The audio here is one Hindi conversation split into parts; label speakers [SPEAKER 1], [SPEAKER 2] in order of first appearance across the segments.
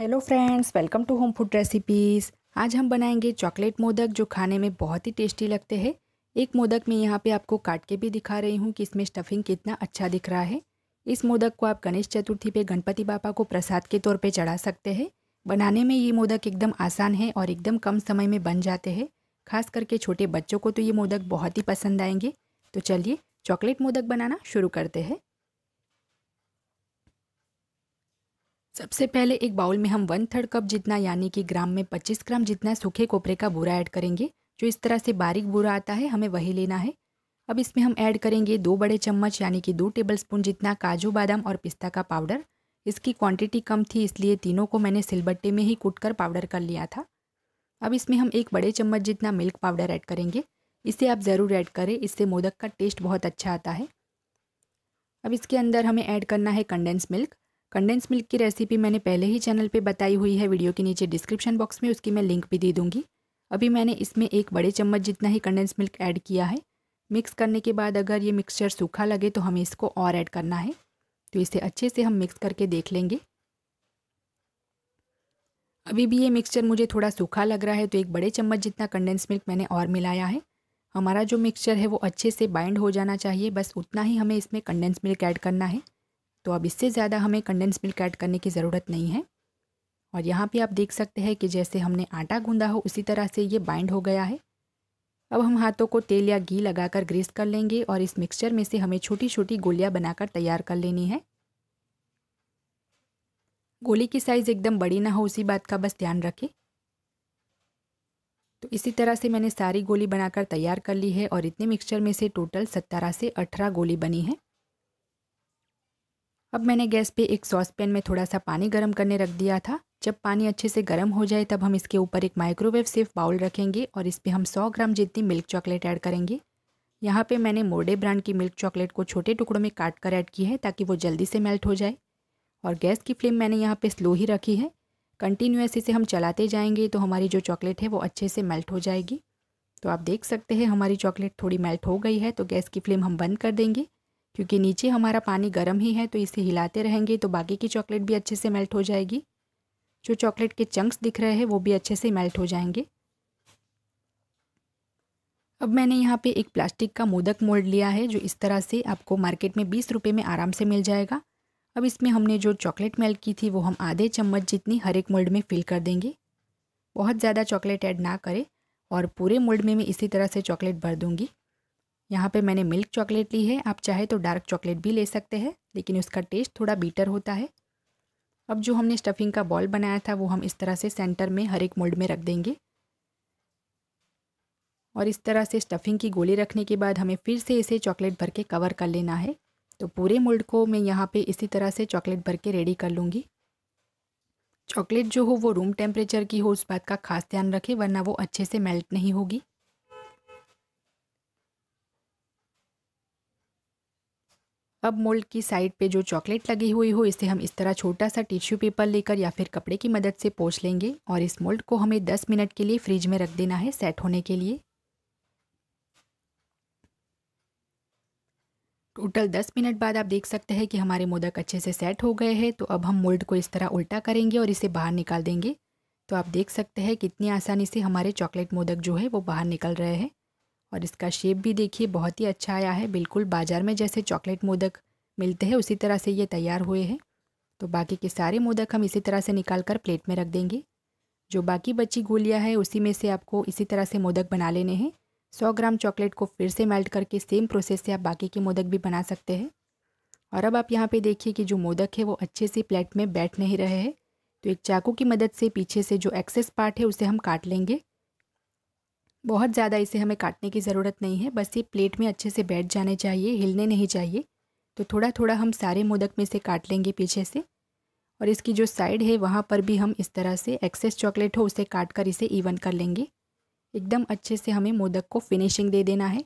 [SPEAKER 1] hello friends welcome to home food recipes आज हम बनाएंगे चॉकलेट मोदक जो खाने में बहुत ही टेस्टी लगते हैं एक मोदक मैं यहाँ पे आपको काट के भी दिखा रही हूँ कि इसमें स्टफिंग कितना अच्छा दिख रहा है इस मोदक को आप गणेश चतुर्थी पे गणपति बापा को प्रसाद के तौर पे चढ़ा सकते हैं बनाने में ये मोदक एकदम आसान है और एकदम कम समय में बन जाते हैं खास करके छोटे बच्चों को तो ये मोदक बहुत ही पसंद आएंगे तो चलिए चॉकलेट मोदक बनाना शुरू करते हैं सबसे पहले एक बाउल में हम वन थर्ड कप जितना यानी कि ग्राम में 25 ग्राम जितना सूखे कोपरे का बूरा ऐड करेंगे जो इस तरह से बारीक बूरा आता है हमें वही लेना है अब इसमें हम ऐड करेंगे दो बड़े चम्मच यानी कि दो टेबलस्पून जितना काजू बादाम और पिस्ता का पाउडर इसकी क्वांटिटी कम थी इसलिए तीनों को मैंने सिलबट्टे में ही कर पाउडर कर लिया था अब इसमें हम एक बड़े चम्मच जितना मिल्क पाउडर ऐड करेंगे इसे आप ज़रूर ऐड करें इससे मोदक का टेस्ट बहुत अच्छा आता है अब इसके अंदर हमें ऐड करना है कंडेंस मिल्क कंडेंस मिल्क की रेसिपी मैंने पहले ही चैनल पे बताई हुई है वीडियो के नीचे डिस्क्रिप्शन बॉक्स में उसकी मैं लिंक भी दे दूँगी अभी मैंने इसमें एक बड़े चम्मच जितना ही कंडेंस मिल्क ऐड किया है मिक्स करने के बाद अगर ये मिक्सचर सूखा लगे तो हमें इसको और ऐड करना है तो इसे अच्छे से हम मिक्स करके देख लेंगे अभी भी ये मिक्सचर मुझे थोड़ा सूखा लग रहा है तो एक बड़े चम्मच जितना कंडेंस मिल्क मैंने और मिलाया है हमारा जो मिक्सचर है वो अच्छे से बाइंड हो जाना चाहिए बस उतना ही हमें इसमें कंडेंस मिल्क ऐड करना है तो अब इससे ज़्यादा हमें कंडेंस मिल्क ऐड करने की ज़रूरत नहीं है और यहाँ पे आप देख सकते हैं कि जैसे हमने आटा गूंदा हो उसी तरह से ये बाइंड हो गया है अब हम हाथों को तेल या घी लगाकर ग्रेस कर लेंगे और इस मिक्सचर में से हमें छोटी छोटी गोलियाँ बनाकर तैयार कर लेनी है गोली की साइज़ एकदम बड़ी ना हो उसी बात का बस ध्यान रखें तो इसी तरह से मैंने सारी गोली बनाकर तैयार कर ली है और इतने मिक्सचर में से टोटल सत्रह से अठारह गोली बनी है अब मैंने गैस पे एक सॉस पैन में थोड़ा सा पानी गर्म करने रख दिया था जब पानी अच्छे से गर्म हो जाए तब हम इसके ऊपर एक माइक्रोवेव सेफ बाउल रखेंगे और इस पर हम 100 ग्राम जितनी मिल्क चॉकलेट ऐड करेंगे यहाँ पे मैंने मोर्डे ब्रांड की मिल्क चॉकलेट को छोटे टुकड़ों में काट कर ऐड की है ताकि वो जल्दी से मेल्ट हो जाए और गैस की फ्लेम मैंने यहाँ पे स्लो ही रखी है कंटिन्यूस इसे हम चलाते जाएंगे तो हमारी जो चॉकलेट है वो अच्छे से मेल्ट हो जाएगी तो आप देख सकते हैं हमारी चॉकलेट थोड़ी मेल्ट हो गई है तो गैस की फ्लेम हम बंद कर देंगे क्योंकि नीचे हमारा पानी गर्म ही है तो इसे हिलाते रहेंगे तो बाकी की चॉकलेट भी अच्छे से मेल्ट हो जाएगी जो चॉकलेट के चंक्स दिख रहे हैं वो भी अच्छे से मेल्ट हो जाएंगे अब मैंने यहाँ पे एक प्लास्टिक का मोदक मोल्ड लिया है जो इस तरह से आपको मार्केट में बीस रुपये में आराम से मिल जाएगा अब इसमें हमने जो चॉकलेट मेल्ट की थी वो हम आधे चम्मच जितनी हर एक मोल्ड में फिल कर देंगे बहुत ज़्यादा चॉकलेट ऐड ना करें और पूरे मोल्ड में मैं इसी तरह से चॉकलेट भर दूँगी यहाँ पे मैंने मिल्क चॉकलेट ली है आप चाहे तो डार्क चॉकलेट भी ले सकते हैं लेकिन उसका टेस्ट थोड़ा बीटर होता है अब जो हमने स्टफिंग का बॉल बनाया था वो हम इस तरह से सेंटर में हर एक मोल्ड में रख देंगे और इस तरह से स्टफिंग की गोली रखने के बाद हमें फिर से इसे चॉकलेट भर के कवर कर लेना है तो पूरे मोल्ड को मैं यहाँ पर इसी तरह से चॉकलेट भर के रेडी कर लूँगी चॉकलेट जो हो वो रूम टेम्परेचर की हो उस बात का खास ध्यान रखें वरना वो अच्छे से मेल्ट नहीं होगी अब मोल्ड की साइड पे जो चॉकलेट लगी हुई हो इसे हम इस तरह छोटा सा टिश्यू पेपर लेकर या फिर कपड़े की मदद से पोछ लेंगे और इस मोल्ड को हमें 10 मिनट के लिए फ्रिज में रख देना है सेट होने के लिए टोटल 10 मिनट बाद आप देख सकते हैं कि हमारे मोदक अच्छे से सेट हो गए हैं तो अब हम मोल्ड को इस तरह उल्टा करेंगे और इसे बाहर निकाल देंगे तो आप देख सकते हैं कितनी आसानी से हमारे चॉकलेट मोदक जो है वो बाहर निकल रहे हैं और इसका शेप भी देखिए बहुत ही अच्छा आया है बिल्कुल बाज़ार में जैसे चॉकलेट मोदक मिलते हैं उसी तरह से ये तैयार हुए हैं तो बाकी के सारे मोदक हम इसी तरह से निकाल कर प्लेट में रख देंगे जो बाकी बची गोलियाँ है उसी में से आपको इसी तरह से मोदक बना लेने हैं सौ ग्राम चॉकलेट को फिर से मेल्ट करके सेम प्रोसेस से आप बाकी के मोदक भी बना सकते हैं और अब आप यहाँ पे देखिए कि जो मोदक है वो अच्छे से प्लेट में बैठ नहीं रहे हैं तो एक चाकू की मदद से पीछे से जो एक्सेस पार्ट है उसे हम काट लेंगे बहुत ज़्यादा इसे हमें काटने की ज़रूरत नहीं है बस ये प्लेट में अच्छे से बैठ जाने चाहिए हिलने नहीं चाहिए तो थोड़ा थोड़ा हम सारे मोदक में से काट लेंगे पीछे से और इसकी जो साइड है वहाँ पर भी हम इस तरह से एक्सेस चॉकलेट हो उसे काट कर इसे इवन कर लेंगे एकदम अच्छे से हमें मोदक को फिनिशिंग दे देना है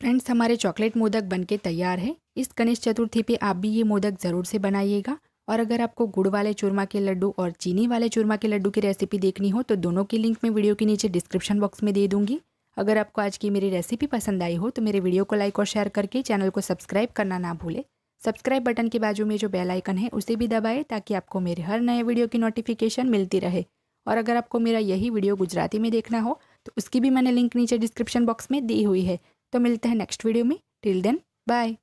[SPEAKER 1] फ्रेंड्स हमारे चॉकलेट मोदक बनके तैयार है इस गणेश चतुर्थी पे आप भी ये मोदक ज़रूर से बनाइएगा और अगर आपको गुड़ वाले चूरमा के लड्डू और चीनी वाले चूरमा के लड्डू की रेसिपी देखनी हो तो दोनों की लिंक मैं वीडियो के नीचे डिस्क्रिप्शन बॉक्स में दे दूंगी अगर आपको आज की मेरी रेसिपी पसंद आई हो तो मेरे वीडियो को लाइक और शेयर करके चैनल को सब्सक्राइब करना ना भूले सब्सक्राइब बटन के बाजू में जो बेल आइकन है उसे भी दबाए ताकि आपको मेरे हर नए वीडियो की नोटिफिकेशन मिलती रहे और अगर आपको मेरा यही वीडियो गुजराती में देखना हो तो उसकी भी मैंने लिंक नीचे डिस्क्रिप्शन बॉक्स में दी हुई है तो मिलते हैं नेक्स्ट वीडियो में टिल देन बाय